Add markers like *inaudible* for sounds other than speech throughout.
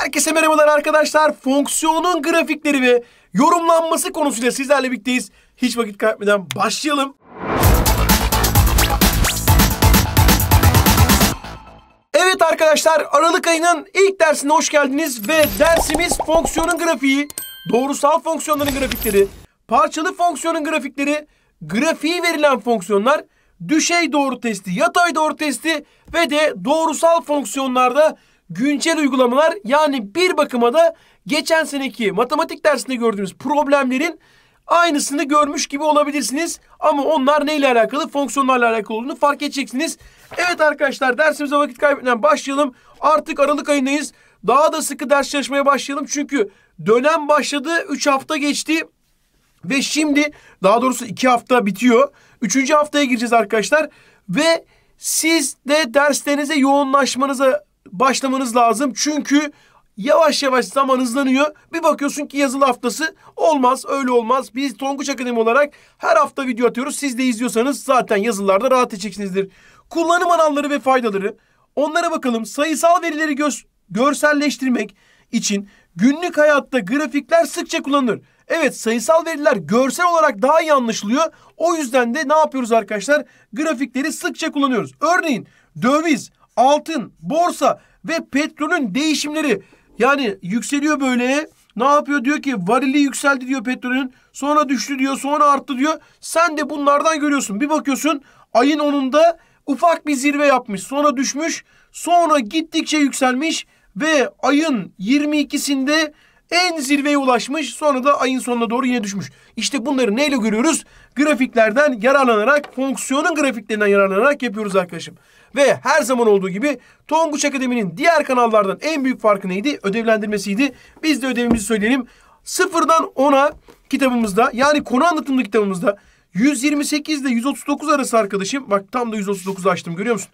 Herkese merhabalar arkadaşlar. Fonksiyonun grafikleri ve yorumlanması konusuyla sizlerle birlikteyiz. Hiç vakit kaybetmeden başlayalım. Evet arkadaşlar Aralık ayının ilk dersine hoş geldiniz ve dersimiz fonksiyonun grafiği, doğrusal fonksiyonların grafikleri, parçalı fonksiyonun grafikleri, grafiği verilen fonksiyonlar, düşey doğru testi, yatay doğru testi ve de doğrusal fonksiyonlarda güncel uygulamalar yani bir bakıma da geçen seneki matematik dersinde gördüğünüz problemlerin aynısını görmüş gibi olabilirsiniz. Ama onlar neyle alakalı? Fonksiyonlarla alakalı olduğunu fark edeceksiniz. Evet arkadaşlar dersimize vakit kaybetmeden başlayalım. Artık Aralık ayındayız. Daha da sıkı ders çalışmaya başlayalım. Çünkü dönem başladı. 3 hafta geçti. Ve şimdi daha doğrusu 2 hafta bitiyor. 3. haftaya gireceğiz arkadaşlar. Ve siz de derslerinize yoğunlaşmanıza başlamanız lazım. Çünkü yavaş yavaş zaman hızlanıyor. Bir bakıyorsun ki yazılı haftası olmaz, öyle olmaz. Biz Tonguç Akademi olarak her hafta video atıyoruz. Siz de izliyorsanız zaten yazılılarda rahat edeceksinizdir. Kullanım alanları ve faydaları. Onlara bakalım. Sayısal verileri göz, görselleştirmek için günlük hayatta grafikler sıkça kullanılır. Evet sayısal veriler görsel olarak daha iyi anlaşılıyor. O yüzden de ne yapıyoruz arkadaşlar? Grafikleri sıkça kullanıyoruz. Örneğin döviz, altın, borsa ve petrolün değişimleri yani yükseliyor böyle. Ne yapıyor? Diyor ki varili yükseldi diyor petrolün. Sonra düştü diyor. Sonra arttı diyor. Sen de bunlardan görüyorsun. Bir bakıyorsun ayın 10'unda ufak bir zirve yapmış. Sonra düşmüş. Sonra gittikçe yükselmiş. Ve ayın 22'sinde en zirveye ulaşmış. Sonra da ayın sonuna doğru yine düşmüş. İşte bunları neyle görüyoruz? Grafiklerden yararlanarak, fonksiyonun grafiklerinden yararlanarak yapıyoruz arkadaşım. Ve her zaman olduğu gibi Tonguç Akademi'nin diğer kanallardan en büyük farkı neydi? Ödevlendirmesiydi. Biz de ödevimizi söyleyelim. Sıfırdan 10'a kitabımızda yani konu anlatımlı kitabımızda 128 ile 139 arası arkadaşım. Bak tam da 139 açtım görüyor musun?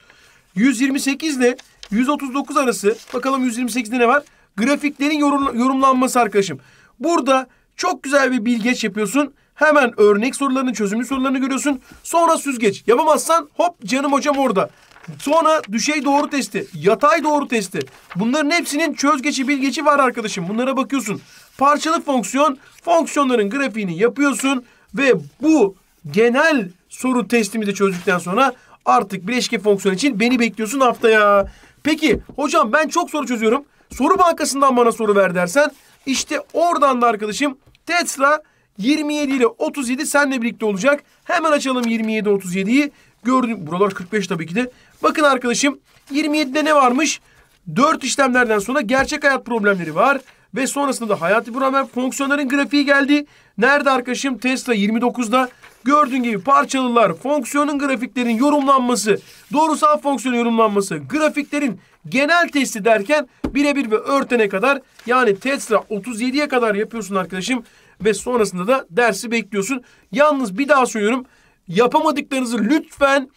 128 ile 139 arası. Bakalım 128'de ne var? Grafiklerin yorumlanması arkadaşım. Burada çok güzel bir bilgeç yapıyorsun. Hemen örnek sorularının çözümlü sorularını görüyorsun. Sonra süzgeç. Yapamazsan hop canım hocam orada. Sonra düşey doğru testi, yatay doğru testi. Bunların hepsinin çözgeci bilgeci var arkadaşım. Bunlara bakıyorsun. Parçalı fonksiyon, fonksiyonların grafiğini yapıyorsun ve bu genel soru testimizi çözdükten sonra artık bileşke fonksiyon için beni bekliyorsun haftaya. Peki hocam ben çok soru çözüyorum. Soru bankasından bana soru ver dersen işte oradan da arkadaşım Tetra 27 ile 37 senle birlikte olacak. Hemen açalım 27 37'yi. Gördüm buralar 45 tabii ki de. Bakın arkadaşım 27'de ne varmış? 4 işlemlerden sonra gerçek hayat problemleri var. Ve sonrasında da hayati problem fonksiyonların grafiği geldi. Nerede arkadaşım? Tesla 29'da. Gördüğün gibi parçalılar, fonksiyonun grafiklerin yorumlanması, doğrusal fonksiyonun yorumlanması, grafiklerin genel testi derken birebir ve örtene kadar yani Tesla 37'ye kadar yapıyorsun arkadaşım ve sonrasında da dersi bekliyorsun. Yalnız bir daha söylüyorum yapamadıklarınızı lütfen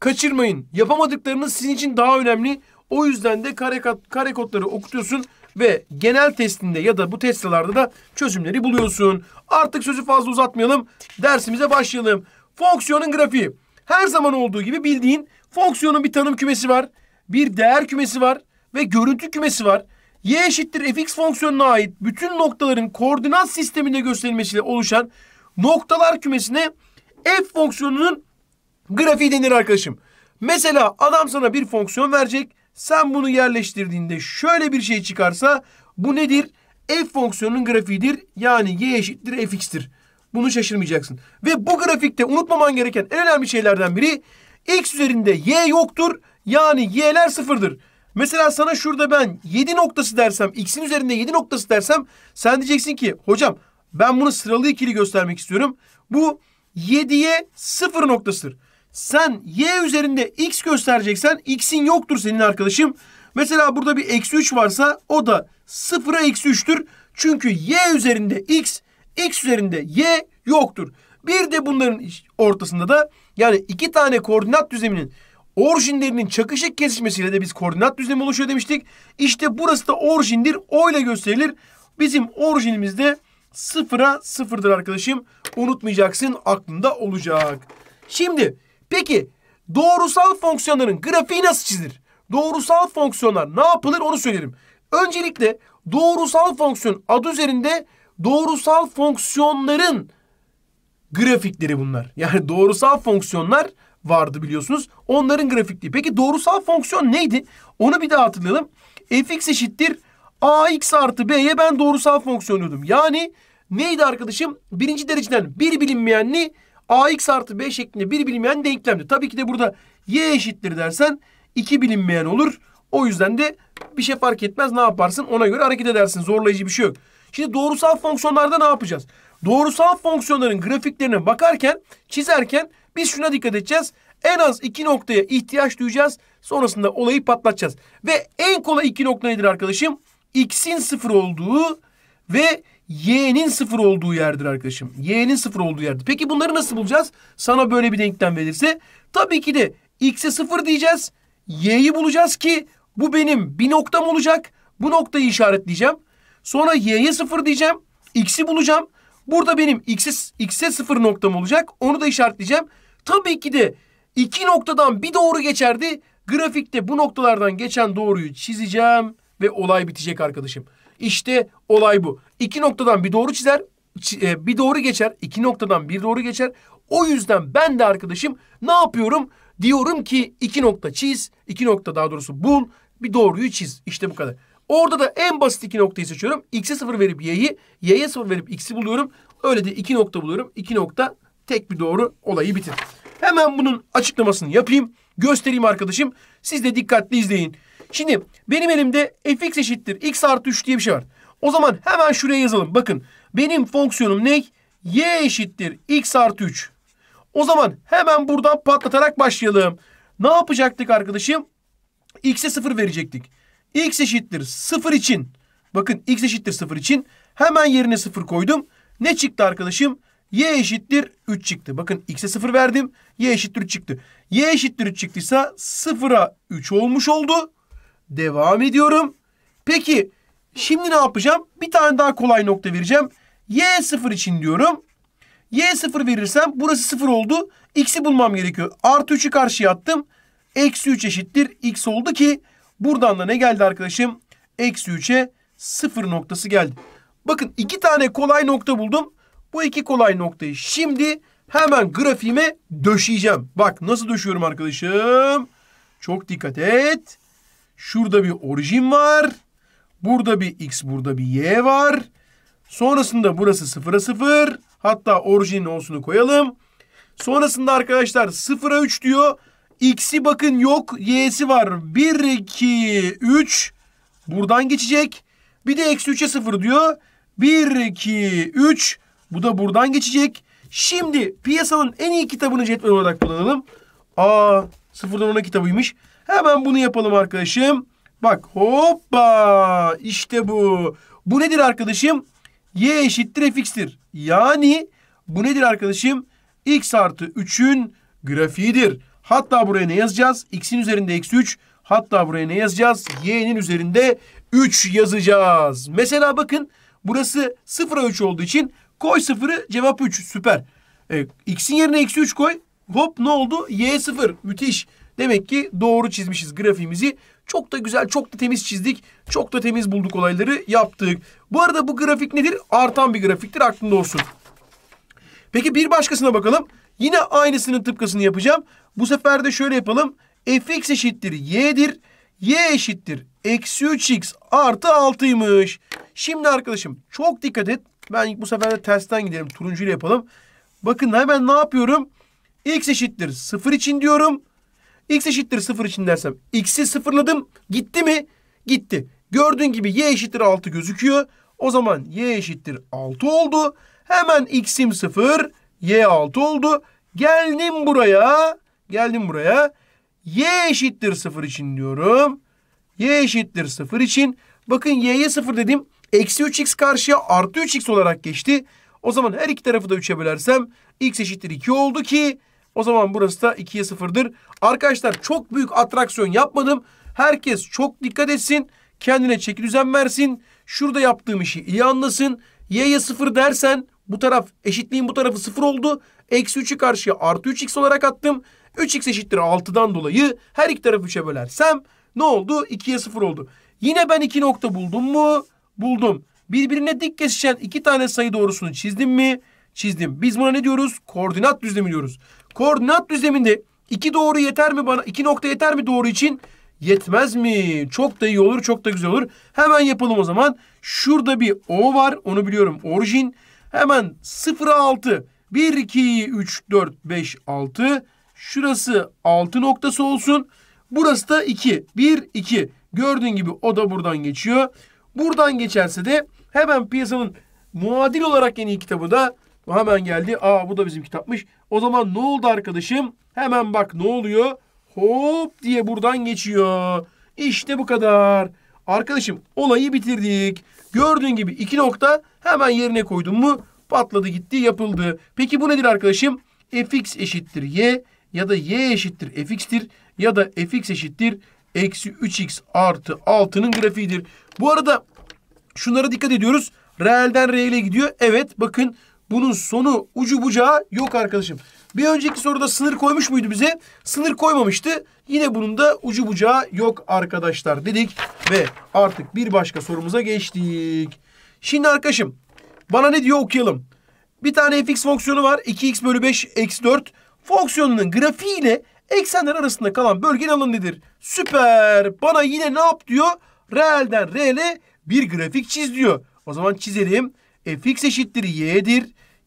kaçırmayın. Yapamadıklarınız sizin için daha önemli. O yüzden de kare, kare kodları okutuyorsun ve genel testinde ya da bu testlerde de çözümleri buluyorsun. Artık sözü fazla uzatmayalım. Dersimize başlayalım. Fonksiyonun grafiği. Her zaman olduğu gibi bildiğin fonksiyonun bir tanım kümesi var. Bir değer kümesi var ve görüntü kümesi var. Y eşittir fx fonksiyonuna ait bütün noktaların koordinat sisteminde gösterilmesiyle oluşan noktalar kümesine f fonksiyonunun Grafiği denir arkadaşım. Mesela adam sana bir fonksiyon verecek. Sen bunu yerleştirdiğinde şöyle bir şey çıkarsa bu nedir? F fonksiyonunun grafiğidir. Yani y eşittir fx'tir. Bunu şaşırmayacaksın. Ve bu grafikte unutmaman gereken en önemli şeylerden biri x üzerinde y yoktur. Yani y'ler sıfırdır. Mesela sana şurada ben 7 noktası dersem, x'in üzerinde 7 noktası dersem sen diyeceksin ki hocam ben bunu sıralı ikili göstermek istiyorum. Bu 7'ye 0 noktasıdır sen y üzerinde x göstereceksen x'in yoktur senin arkadaşım. Mesela burada bir eksi 3 varsa o da 0'a eksi 3'tür. Çünkü y üzerinde x, x üzerinde y yoktur. Bir de bunların ortasında da yani iki tane koordinat düzleminin orijinlerinin çakışık kesişmesiyle de biz koordinat düzlemi oluşuyor demiştik. İşte burası da orijindir. O ile gösterilir. Bizim orijinimiz de sıfıra sıfırdır arkadaşım. Unutmayacaksın aklında olacak. Şimdi Peki doğrusal fonksiyonların grafiği nasıl çizilir? Doğrusal fonksiyonlar ne yapılır onu söylerim. Öncelikle doğrusal fonksiyon adı üzerinde doğrusal fonksiyonların grafikleri bunlar. *laughs* Yani doğrusal fonksiyonlar vardı biliyorsunuz. Onların grafikliği. Peki doğrusal fonksiyon neydi? Onu bir daha hatırlayalım. fx eşittir ax artı b'ye ben doğrusal fonksiyon diyordum. Yani neydi arkadaşım? Birinci dereceden bir bilinmeyenli ax artı b şeklinde bir bilinmeyen denklemdi. Tabii ki de burada y eşittir dersen iki bilinmeyen olur. O yüzden de bir şey fark etmez ne yaparsın ona göre hareket edersin. Zorlayıcı bir şey yok. Şimdi doğrusal fonksiyonlarda ne yapacağız? Doğrusal fonksiyonların grafiklerine bakarken, çizerken biz şuna dikkat edeceğiz. En az iki noktaya ihtiyaç duyacağız. Sonrasında olayı patlatacağız. Ve en kolay iki nokta nedir arkadaşım? X'in sıfır olduğu ve y'nin sıfır olduğu yerdir arkadaşım. y'nin sıfır olduğu yerdir. Peki bunları nasıl bulacağız? Sana böyle bir denklem verirse tabii ki de x'e sıfır diyeceğiz. y'yi bulacağız ki bu benim bir noktam olacak. Bu noktayı işaretleyeceğim. Sonra y'ye sıfır diyeceğim. x'i bulacağım. Burada benim x'e x'e sıfır noktam olacak. Onu da işaretleyeceğim. Tabii ki de iki noktadan bir doğru geçerdi. Grafikte bu noktalardan geçen doğruyu çizeceğim ve olay bitecek arkadaşım. İşte olay bu. İki noktadan bir doğru çizer, e, bir doğru geçer, iki noktadan bir doğru geçer. O yüzden ben de arkadaşım ne yapıyorum? Diyorum ki iki nokta çiz, iki nokta daha doğrusu bul, bir doğruyu çiz. İşte bu kadar. Orada da en basit iki noktayı seçiyorum. X'e sıfır verip y'yi, y'ye sıfır verip x'i buluyorum. Öyle de iki nokta buluyorum. İki nokta tek bir doğru olayı bitir. Hemen bunun açıklamasını yapayım. Göstereyim arkadaşım. Siz de dikkatli izleyin. Şimdi benim elimde fx eşittir x artı 3 diye bir şey var. O zaman hemen şuraya yazalım. Bakın benim fonksiyonum ne? Y eşittir x artı 3. O zaman hemen buradan patlatarak başlayalım. Ne yapacaktık arkadaşım? X'e 0 verecektik. X eşittir 0 için. Bakın x eşittir 0 için. Hemen yerine 0 koydum. Ne çıktı arkadaşım? Y eşittir 3 çıktı. Bakın x'e 0 verdim. Y eşittir 3 çıktı. Y eşittir 3 çıktıysa 0'a 3 olmuş oldu. Devam ediyorum. Peki Şimdi ne yapacağım? Bir tane daha kolay nokta vereceğim. Y0 için diyorum. Y0 verirsem burası 0 oldu. X'i bulmam gerekiyor. Artı 3'ü karşıya attım. Eksi 3 eşittir. X oldu ki buradan da ne geldi arkadaşım? Eksi 3'e 0 noktası geldi. Bakın iki tane kolay nokta buldum. Bu iki kolay noktayı şimdi hemen grafiğime döşeyeceğim. Bak nasıl döşüyorum arkadaşım. Çok dikkat et. Şurada bir orijin var. Burada bir x, burada bir y var. Sonrasında burası sıfıra sıfır. Hatta orijinin olsunu koyalım. Sonrasında arkadaşlar sıfıra üç diyor. X'i bakın yok. Y'si var. Bir, iki, üç. Buradan geçecek. Bir de eksi üçe sıfır diyor. Bir, iki, üç. Bu da buradan geçecek. Şimdi piyasanın en iyi kitabını cetvel olarak kullanalım. Aa sıfırdan ona kitabıymış. Hemen bunu yapalım arkadaşım. Bak hoppa işte bu. Bu nedir arkadaşım? Y eşittir fx'tir. Yani bu nedir arkadaşım? x artı 3'ün grafiğidir. Hatta buraya ne yazacağız? x'in üzerinde eksi 3. Hatta buraya ne yazacağız? y'nin üzerinde 3 yazacağız. Mesela bakın burası 0'a 3 olduğu için koy 0'ı cevap 3 süper. E, x'in yerine eksi 3 koy. Hop ne oldu? y 0 müthiş. Demek ki doğru çizmişiz grafiğimizi. Çok da güzel, çok da temiz çizdik. Çok da temiz bulduk olayları yaptık. Bu arada bu grafik nedir? Artan bir grafiktir aklında olsun. Peki bir başkasına bakalım. Yine aynısının tıpkısını yapacağım. Bu sefer de şöyle yapalım. fx eşittir y'dir. y eşittir eksi 3x artı 6'ymış. Şimdi arkadaşım çok dikkat et. Ben bu sefer de tersten gidelim. Turuncuyla yapalım. Bakın hemen ne yapıyorum? x eşittir 0 için diyorum. X eşittir 0 için dersem X'i sıfırladım. Gitti mi? Gitti. Gördüğün gibi Y eşittir 6 gözüküyor. O zaman Y eşittir 6 oldu. Hemen X'im 0. Y 6 oldu. Geldim buraya. Geldim buraya. Y eşittir 0 için diyorum. Y eşittir 0 için. Bakın Y'ye 0 dedim. Eksi 3x karşıya artı 3x olarak geçti. O zaman her iki tarafı da 3'e bölersem x eşittir 2 oldu ki o zaman burası da 2'ye 0'dır. Arkadaşlar çok büyük atraksiyon yapmadım. Herkes çok dikkat etsin. Kendine çeki düzen versin. Şurada yaptığım işi iyi anlasın. Y'ye 0 dersen bu taraf eşitliğin bu tarafı 0 oldu. Eksi 3'ü karşıya artı 3x olarak attım. 3x eşittir 6'dan dolayı her iki tarafı 3'e bölersem ne oldu? 2'ye 0 oldu. Yine ben iki nokta buldum mu? Buldum. Birbirine dik kesişen iki tane sayı doğrusunu çizdim mi? Çizdim. Biz buna ne diyoruz? Koordinat düzlemi diyoruz. Koordinat düzleminde iki doğru yeter mi bana? İki nokta yeter mi doğru için? Yetmez mi? Çok da iyi olur, çok da güzel olur. Hemen yapalım o zaman. Şurada bir O var, onu biliyorum. Orijin. Hemen 0'a 6. 1, 2, 3, 4, 5, 6. Şurası 6 noktası olsun. Burası da 2. 1, 2. Gördüğün gibi o da buradan geçiyor. Buradan geçerse de hemen piyasanın muadil olarak yeni kitabı da hemen geldi. Aa bu da bizim kitapmış. O zaman ne oldu arkadaşım? Hemen bak ne oluyor? Hop diye buradan geçiyor. İşte bu kadar. Arkadaşım olayı bitirdik. Gördüğün gibi iki nokta hemen yerine koydum mu patladı gitti yapıldı. Peki bu nedir arkadaşım? fx eşittir y ya da y eşittir fx'tir ya da fx eşittir eksi 3x artı 6'nın grafiğidir. Bu arada şunlara dikkat ediyoruz. Reelden reele gidiyor. Evet bakın bunun sonu ucu bucağı yok arkadaşım. Bir önceki soruda sınır koymuş muydu bize? Sınır koymamıştı. Yine bunun da ucu bucağı yok arkadaşlar dedik. Ve artık bir başka sorumuza geçtik. Şimdi arkadaşım bana ne diyor okuyalım. Bir tane fx fonksiyonu var. 2x bölü 5 eksi 4. Fonksiyonunun grafiği ile eksenler arasında kalan bölgenin alanı nedir? Süper. Bana yine ne yap diyor? Reelden reele bir grafik çiz diyor. O zaman çizelim. fx eşittir y'dir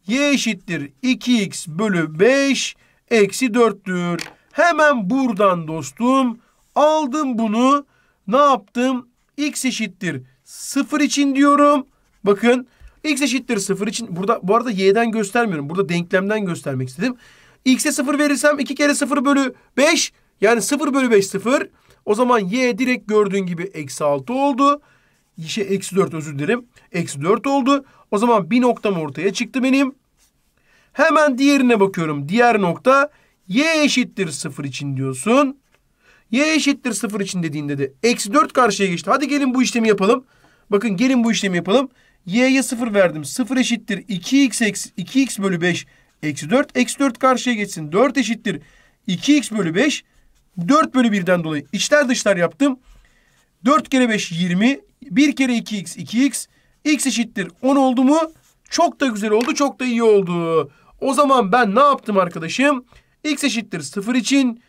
y eşittir 2x bölü 5 eksi 4'tür. Hemen buradan dostum aldım bunu ne yaptım? x eşittir 0 için diyorum. Bakın x eşittir 0 için burada bu arada y'den göstermiyorum. Burada denklemden göstermek istedim. x'e 0 verirsem 2 kere 0 bölü 5 yani 0 bölü 5 0. O zaman y direkt gördüğün gibi eksi 6 oldu. Şey, eksi 4 özür dilerim. Eksi 4 oldu. O zaman bir noktam ortaya çıktı benim. Hemen diğerine bakıyorum. Diğer nokta y eşittir 0 için diyorsun. y eşittir 0 için dediğinde de eksi 4 karşıya geçti. Hadi gelin bu işlemi yapalım. Bakın gelin bu işlemi yapalım. y'ye 0 verdim. 0 eşittir 2x, eksi, 2x bölü 5 eksi 4. Eksi 4 karşıya geçsin. 4 eşittir 2x bölü 5. 4 bölü 1'den dolayı içler dışlar yaptım. 4 kere 5 20. 1 kere 2x 2x. x eşittir 10 oldu mu? Çok da güzel oldu. Çok da iyi oldu. O zaman ben ne yaptım arkadaşım? X eşittir 0 için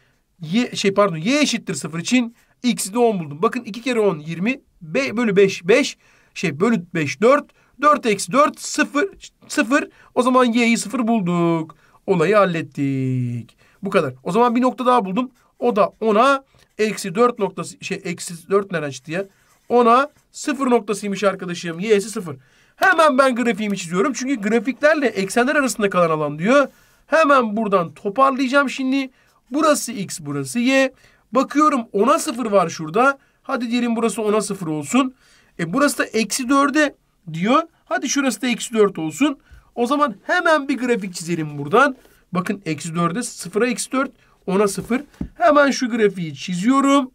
y, şey pardon y eşittir 0 için x'i de 10 buldum. Bakın 2 kere 10 20 be, bölü 5 5 şey bölü 5 4 4 eksi 4 0 0 o zaman y'yi 0 bulduk. Olayı hallettik. Bu kadar. O zaman bir nokta daha buldum. O da 10'a eksi 4 noktası şey eksi 4 nereden çıktı ya? 10'a 0 noktasıymış arkadaşım. Y'si 0. Hemen ben grafiğimi çiziyorum. Çünkü grafiklerle eksenler arasında kalan alan diyor. Hemen buradan toparlayacağım şimdi. Burası x, burası y. Bakıyorum 10'a 0 var şurada. Hadi diyelim burası 10'a 0 olsun. E burası da eksi 4'e diyor. Hadi şurası da eksi 4 olsun. O zaman hemen bir grafik çizelim buradan. Bakın eksi 4'e 0'a eksi 4, 10'a 0. Hemen şu grafiği çiziyorum.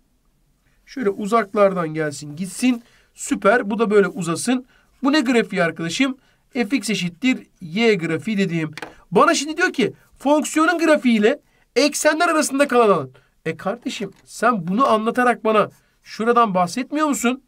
Şöyle uzaklardan gelsin gitsin. Süper. Bu da böyle uzasın. Bu ne grafiği arkadaşım? fx eşittir y grafiği dediğim. Bana şimdi diyor ki fonksiyonun grafiği ile eksenler arasında kalan alan. E kardeşim sen bunu anlatarak bana şuradan bahsetmiyor musun?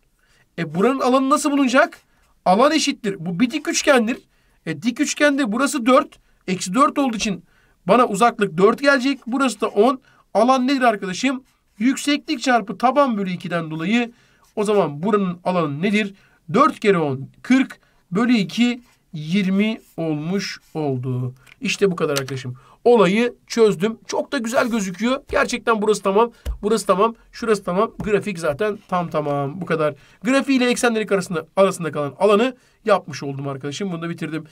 E buranın alanı nasıl bulunacak? Alan eşittir. Bu bir dik üçgendir. E dik üçgende burası 4. Eksi 4 olduğu için bana uzaklık 4 gelecek. Burası da 10. Alan nedir arkadaşım? Yükseklik çarpı taban bölü 2'den dolayı o zaman buranın alanı nedir? 4 kere 10 40 bölü 2 20 olmuş oldu. İşte bu kadar arkadaşım. Olayı çözdüm. Çok da güzel gözüküyor. Gerçekten burası tamam. Burası tamam. Şurası tamam. Grafik zaten tam tamam. Bu kadar. Grafiği ile eksenleri arasında, arasında kalan alanı yapmış oldum arkadaşım. Bunu da bitirdim.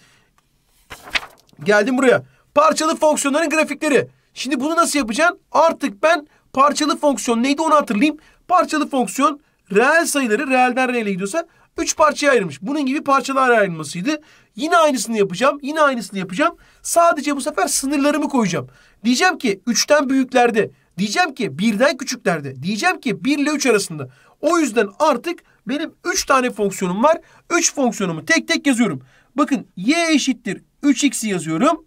Geldim buraya. Parçalı fonksiyonların grafikleri. Şimdi bunu nasıl yapacaksın? Artık ben parçalı fonksiyon neydi onu hatırlayayım. Parçalı fonksiyon reel sayıları reelden reele gidiyorsa Üç parçaya ayırmış. Bunun gibi parçalar ayrılmasıydı. Yine aynısını yapacağım. Yine aynısını yapacağım. Sadece bu sefer sınırlarımı koyacağım. Diyeceğim ki üçten büyüklerde. Diyeceğim ki birden küçüklerde. Diyeceğim ki bir ile üç arasında. O yüzden artık benim üç tane fonksiyonum var. Üç fonksiyonumu tek tek yazıyorum. Bakın y eşittir 3x'i yazıyorum.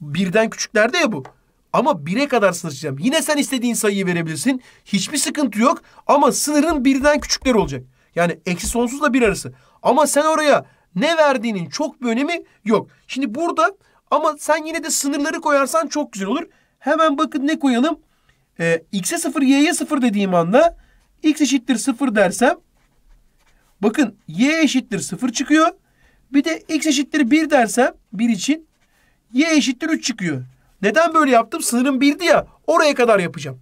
Birden küçüklerde ya bu. Ama bire kadar sınır çizeceğim. Yine sen istediğin sayıyı verebilirsin. Hiçbir sıkıntı yok. Ama sınırın birden küçükler olacak. Yani eksi sonsuzla bir arası. Ama sen oraya ne verdiğinin çok bir önemi yok. Şimdi burada ama sen yine de sınırları koyarsan çok güzel olur. Hemen bakın ne koyalım. Ee, x'e 0, y'ye 0 dediğim anda x eşittir 0 dersem bakın y eşittir 0 çıkıyor. Bir de x eşittir 1 dersem 1 için y eşittir 3 çıkıyor. Neden böyle yaptım? Sınırım 1'di ya. Oraya kadar yapacağım.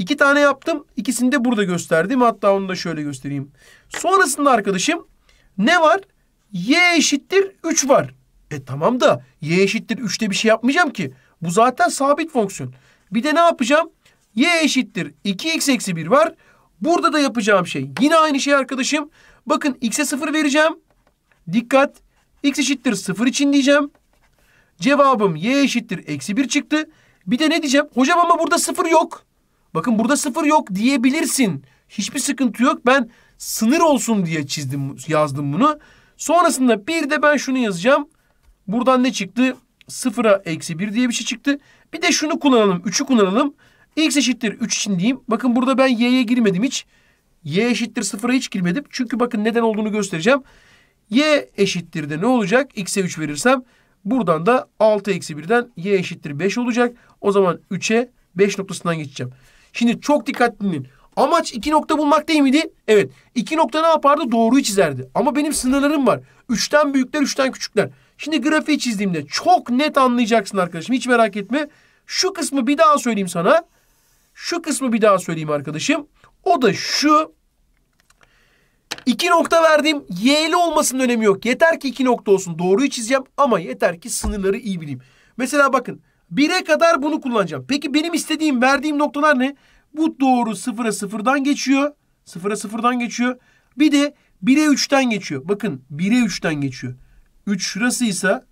İki tane yaptım. İkisini de burada gösterdim. Hatta onu da şöyle göstereyim. Sonrasında arkadaşım ne var? Y eşittir 3 var. E tamam da y eşittir 3'te bir şey yapmayacağım ki. Bu zaten sabit fonksiyon. Bir de ne yapacağım? y eşittir 2x eksi 1 var. Burada da yapacağım şey yine aynı şey arkadaşım. Bakın x'e 0 vereceğim. Dikkat. x eşittir 0 için diyeceğim. Cevabım y eşittir eksi 1 çıktı. Bir de ne diyeceğim? Hocam ama burada 0 yok. Bakın burada sıfır yok diyebilirsin. Hiçbir sıkıntı yok. Ben sınır olsun diye çizdim, yazdım bunu. Sonrasında bir de ben şunu yazacağım. Buradan ne çıktı? Sıfıra eksi bir diye bir şey çıktı. Bir de şunu kullanalım. Üçü kullanalım. X eşittir 3 için diyeyim. Bakın burada ben y'ye girmedim hiç. Y eşittir sıfıra hiç girmedim. Çünkü bakın neden olduğunu göstereceğim. Y eşittir de ne olacak? X'e 3 verirsem buradan da 6 eksi 1'den y eşittir 5 olacak. O zaman 3'e 5 noktasından geçeceğim. Şimdi çok dikkatli dinleyin. Amaç iki nokta bulmak değil miydi? Evet. İki nokta ne yapardı? Doğruyu çizerdi. Ama benim sınırlarım var. Üçten büyükler, üçten küçükler. Şimdi grafiği çizdiğimde çok net anlayacaksın arkadaşım. Hiç merak etme. Şu kısmı bir daha söyleyeyim sana. Şu kısmı bir daha söyleyeyim arkadaşım. O da şu. İki nokta verdiğim y'li olmasının önemi yok. Yeter ki iki nokta olsun. Doğruyu çizeceğim ama yeter ki sınırları iyi bileyim. Mesela bakın 1'e kadar bunu kullanacağım. Peki benim istediğim, verdiğim noktalar ne? Bu doğru 0'a 0'dan geçiyor. 0'a 0'dan geçiyor. Bir de 1'e 3'ten geçiyor. Bakın 1'e 3'ten geçiyor. 3 şurasıysa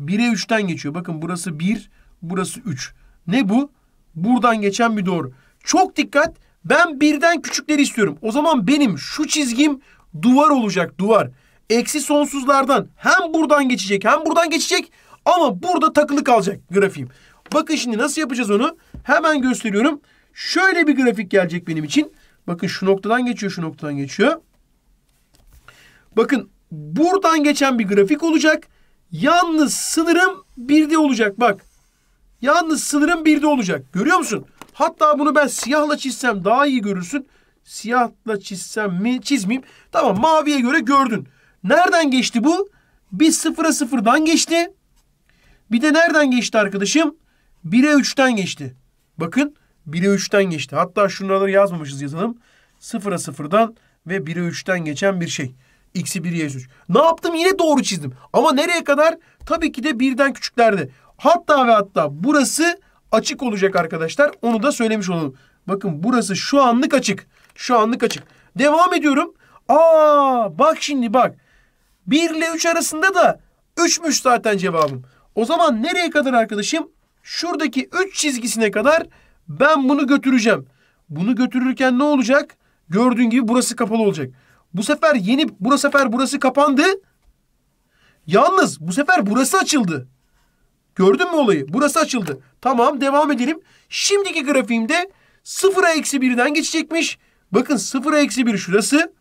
1'e 3'ten geçiyor. Bakın burası 1, burası 3. Ne bu? Buradan geçen bir doğru. Çok dikkat. Ben birden küçükleri istiyorum. O zaman benim şu çizgim duvar olacak duvar. Eksi sonsuzlardan hem buradan geçecek hem buradan geçecek ama burada takılı kalacak grafiğim. Bakın şimdi nasıl yapacağız onu? Hemen gösteriyorum. Şöyle bir grafik gelecek benim için. Bakın şu noktadan geçiyor, şu noktadan geçiyor. Bakın buradan geçen bir grafik olacak. Yalnız sınırım birde olacak bak. Yalnız sınırım birde olacak. Görüyor musun? Hatta bunu ben siyahla çizsem daha iyi görürsün. Siyahla çizsem mi çizmeyeyim. Tamam maviye göre gördün. Nereden geçti bu? Bir sıfıra sıfırdan geçti. Bir de nereden geçti arkadaşım? 1'e 3'ten geçti. Bakın 1'e 3'ten geçti. Hatta şunları yazmamışız yazalım. 0'a 0'dan ve 1'e 3'ten geçen bir şey. X'i 1'e 3. Ne yaptım? Yine doğru çizdim. Ama nereye kadar? Tabii ki de 1'den küçüklerde. Hatta ve hatta burası açık olacak arkadaşlar. Onu da söylemiş olalım. Bakın burası şu anlık açık. Şu anlık açık. Devam ediyorum. Aa bak şimdi bak. 1 ile 3 arasında da 3'müş zaten cevabım. O zaman nereye kadar arkadaşım? Şuradaki 3 çizgisine kadar ben bunu götüreceğim. Bunu götürürken ne olacak? Gördüğün gibi burası kapalı olacak. Bu sefer yeni bu sefer burası kapandı. Yalnız bu sefer burası açıldı. Gördün mü olayı? Burası açıldı. Tamam devam edelim. Şimdiki grafiğimde 0'a eksi 1'den geçecekmiş. Bakın 0'a eksi 1 şurası.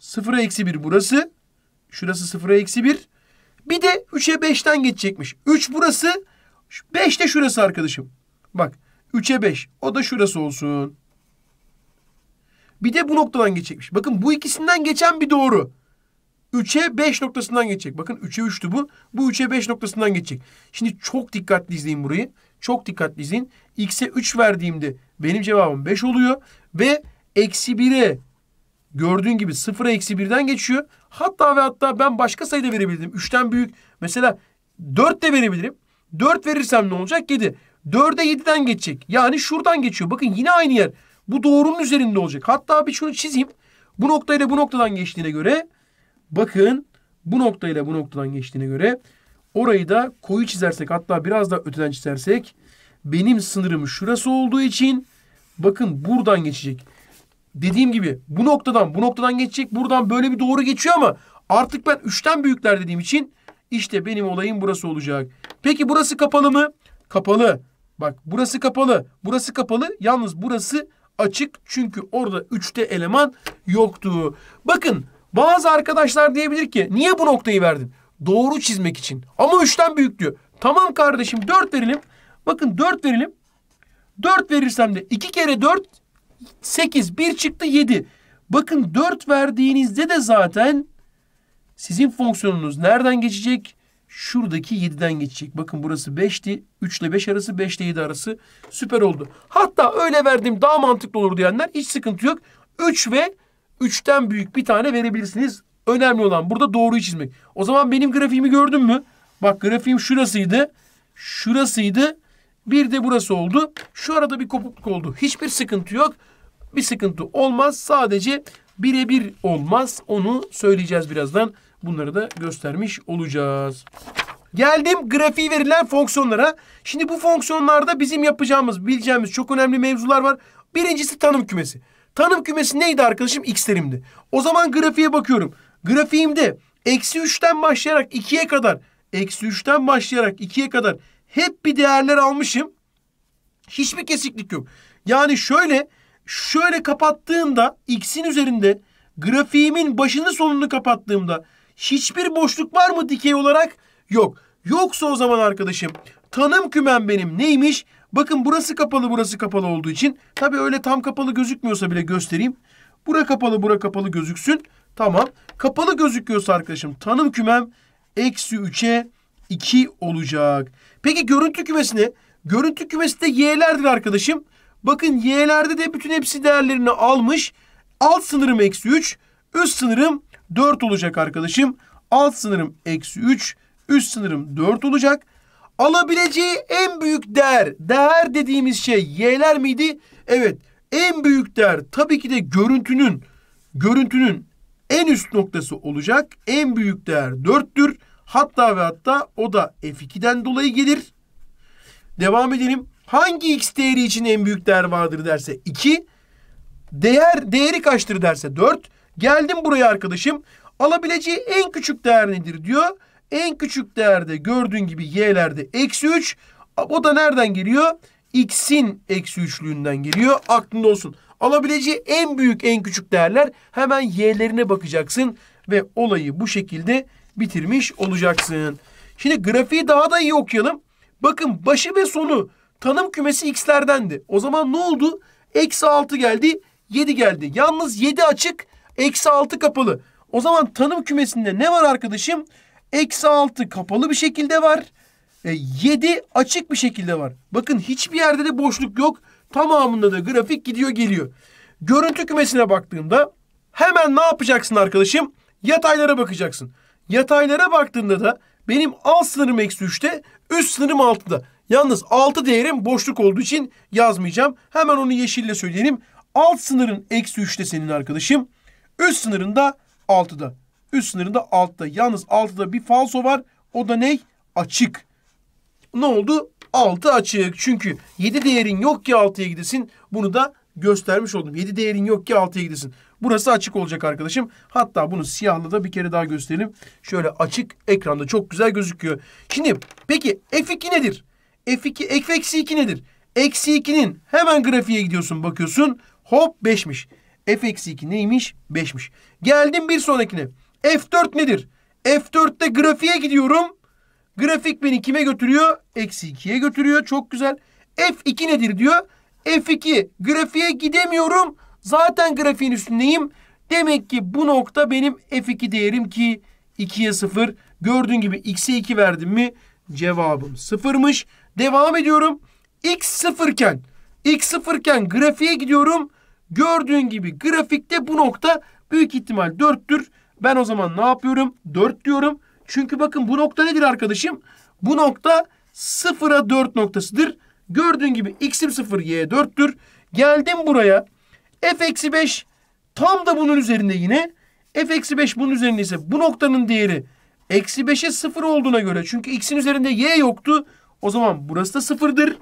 0'a eksi 1 burası. Şurası 0'a eksi 1. Bir de 3'e 5'ten geçecekmiş. 3 burası, 5 de şurası arkadaşım. Bak 3'e 5 o da şurası olsun. Bir de bu noktadan geçecekmiş. Bakın bu ikisinden geçen bir doğru. 3'e 5 noktasından geçecek. Bakın 3'e 3'tü bu. Bu 3'e 5 noktasından geçecek. Şimdi çok dikkatli izleyin burayı. Çok dikkatli izleyin. X'e 3 verdiğimde benim cevabım 5 oluyor. Ve eksi 1'e gördüğün gibi sıfıra eksi birden geçiyor. Hatta ve hatta ben başka sayıda verebildim. Üçten büyük mesela dört de verebilirim. Dört verirsem ne olacak? Yedi. Dörde yediden geçecek. Yani şuradan geçiyor. Bakın yine aynı yer. Bu doğrunun üzerinde olacak. Hatta bir şunu çizeyim. Bu noktayla bu noktadan geçtiğine göre bakın bu noktayla bu noktadan geçtiğine göre orayı da koyu çizersek hatta biraz daha öteden çizersek benim sınırım şurası olduğu için bakın buradan geçecek dediğim gibi bu noktadan bu noktadan geçecek. Buradan böyle bir doğru geçiyor ama artık ben üçten büyükler dediğim için işte benim olayım burası olacak. Peki burası kapalı mı? Kapalı. Bak burası kapalı. Burası kapalı. Yalnız burası açık. Çünkü orada üçte eleman yoktu. Bakın bazı arkadaşlar diyebilir ki niye bu noktayı verdin? Doğru çizmek için. Ama üçten büyük diyor. Tamam kardeşim dört verelim. Bakın dört verelim. Dört verirsem de iki kere dört 8. 1 çıktı 7. Bakın 4 verdiğinizde de zaten sizin fonksiyonunuz nereden geçecek? Şuradaki 7'den geçecek. Bakın burası 5'ti. 3 ile 5 arası, 5 ile 7 arası. Süper oldu. Hatta öyle verdim daha mantıklı olur diyenler hiç sıkıntı yok. 3 ve 3'ten büyük bir tane verebilirsiniz. Önemli olan burada doğruyu çizmek. O zaman benim grafiğimi gördün mü? Bak grafiğim şurasıydı. Şurasıydı. Bir de burası oldu. Şu arada bir kopukluk oldu. Hiçbir sıkıntı yok bir sıkıntı olmaz. Sadece birebir olmaz. Onu söyleyeceğiz birazdan. Bunları da göstermiş olacağız. Geldim grafiği verilen fonksiyonlara. Şimdi bu fonksiyonlarda bizim yapacağımız, bileceğimiz çok önemli mevzular var. Birincisi tanım kümesi. Tanım kümesi neydi arkadaşım? X'lerimdi. O zaman grafiğe bakıyorum. Grafiğimde eksi 3'ten başlayarak 2'ye kadar, eksi 3'ten başlayarak 2'ye kadar hep bir değerler almışım. Hiçbir kesiklik yok. Yani şöyle Şöyle kapattığımda x'in üzerinde grafiğimin başını sonunu kapattığımda hiçbir boşluk var mı dikey olarak? Yok. Yoksa o zaman arkadaşım tanım kümem benim neymiş? Bakın burası kapalı burası kapalı olduğu için tabi öyle tam kapalı gözükmüyorsa bile göstereyim. Bura kapalı bura kapalı gözüksün. Tamam. Kapalı gözüküyorsa arkadaşım tanım kümem eksi 3'e 2 olacak. Peki görüntü kümesine? Görüntü kümesi de y'lerdir arkadaşım. Bakın y'lerde de bütün hepsi değerlerini almış. Alt sınırım eksi 3. Üst sınırım 4 olacak arkadaşım. Alt sınırım eksi 3. Üst sınırım 4 olacak. Alabileceği en büyük değer. Değer dediğimiz şey y'ler miydi? Evet. En büyük değer tabii ki de görüntünün görüntünün en üst noktası olacak. En büyük değer 4'tür. Hatta ve hatta o da F2'den dolayı gelir. Devam edelim. Hangi x değeri için en büyük değer vardır derse 2. Değer değeri kaçtır derse 4. Geldim buraya arkadaşım. Alabileceği en küçük değer nedir diyor. En küçük değerde gördüğün gibi y'lerde eksi 3. O da nereden geliyor? X'in eksi üçlüğünden geliyor. Aklında olsun. Alabileceği en büyük en küçük değerler hemen y'lerine bakacaksın. Ve olayı bu şekilde bitirmiş olacaksın. Şimdi grafiği daha da iyi okuyalım. Bakın başı ve sonu Tanım kümesi x'lerdendi. O zaman ne oldu? Eksi 6 geldi, 7 geldi. Yalnız 7 açık, eksi 6 kapalı. O zaman tanım kümesinde ne var arkadaşım? Eksi 6 kapalı bir şekilde var. E, 7 açık bir şekilde var. Bakın hiçbir yerde de boşluk yok. Tamamında da grafik gidiyor geliyor. Görüntü kümesine baktığımda hemen ne yapacaksın arkadaşım? Yataylara bakacaksın. Yataylara baktığında da benim alt sınırım eksi 3'te, üst sınırım 6'da. Yalnız altı değerim boşluk olduğu için yazmayacağım. Hemen onu yeşille söyleyelim. Alt sınırın eksi 3'te senin arkadaşım. Üst sınırında 6'da. Üst sınırında 6'da. Yalnız 6'da bir falso var. O da ne? Açık. Ne oldu? 6 açık. Çünkü 7 değerin yok ki 6'ya gidesin. Bunu da göstermiş oldum. 7 değerin yok ki 6'ya gidesin. Burası açık olacak arkadaşım. Hatta bunu siyahla da bir kere daha gösterelim. Şöyle açık ekranda çok güzel gözüküyor. Şimdi peki F2 nedir? F2 f eksi 2 nedir? Eksi 2'nin hemen grafiğe gidiyorsun bakıyorsun. Hop 5'miş. F eksi 2 neymiş? 5'miş. Geldim bir sonrakine. F4 nedir? F4'te grafiğe gidiyorum. Grafik beni kime götürüyor? Eksi 2'ye götürüyor. Çok güzel. F2 nedir diyor. F2 grafiğe gidemiyorum. Zaten grafiğin üstündeyim. Demek ki bu nokta benim F2 değerim ki 2'ye 0. Gördüğün gibi X'e 2 verdim mi cevabım 0'mış. Devam ediyorum. X sıfırken X sıfırken grafiğe gidiyorum. Gördüğün gibi grafikte bu nokta büyük ihtimal 4'tür. Ben o zaman ne yapıyorum? 4 diyorum. Çünkü bakın bu nokta nedir arkadaşım? Bu nokta 0'a 4 noktasıdır. Gördüğün gibi x'im 0, y 4'tür. Geldim buraya. f eksi 5 tam da bunun üzerinde yine. f eksi 5 bunun üzerinde ise bu noktanın değeri eksi 5'e 0 olduğuna göre. Çünkü x'in üzerinde y yoktu. O zaman burası da sıfırdır.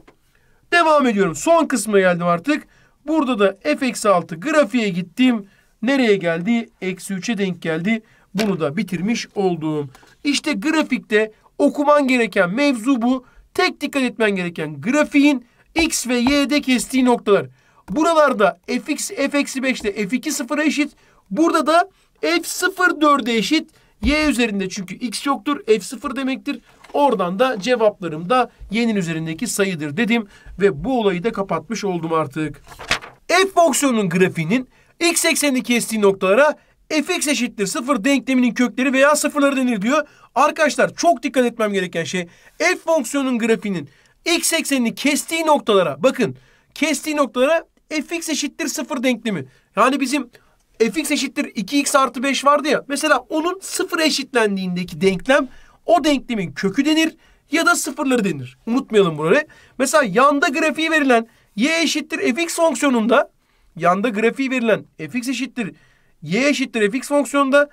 Devam ediyorum. Son kısma geldim artık. Burada da f eksi 6 grafiğe gittim. Nereye geldi? Eksi 3'e denk geldi. Bunu da bitirmiş oldum. İşte grafikte okuman gereken mevzu bu. Tek dikkat etmen gereken grafiğin x ve y'de kestiği noktalar. Buralarda fx f-5 ile f2 sıfıra eşit. Burada da f0 4'e eşit. y üzerinde çünkü x yoktur. f0 demektir. Oradan da cevaplarım da yenin üzerindeki sayıdır dedim ve bu olayı da kapatmış oldum artık. F fonksiyonunun grafiğinin x eksenini kestiği noktalara fx eşittir 0 denkleminin kökleri veya sıfırları denir diyor. Arkadaşlar çok dikkat etmem gereken şey f fonksiyonunun grafiğinin x eksenini kestiği noktalara bakın kestiği noktalara fx eşittir 0 denklemi. Yani bizim fx eşittir 2x artı 5 vardı ya. Mesela onun sıfır eşitlendiğindeki denklem o denklemin kökü denir ya da sıfırları denir. Unutmayalım bunları. Mesela yanda grafiği verilen y eşittir fx fonksiyonunda yanda grafiği verilen fx eşittir y eşittir fx fonksiyonunda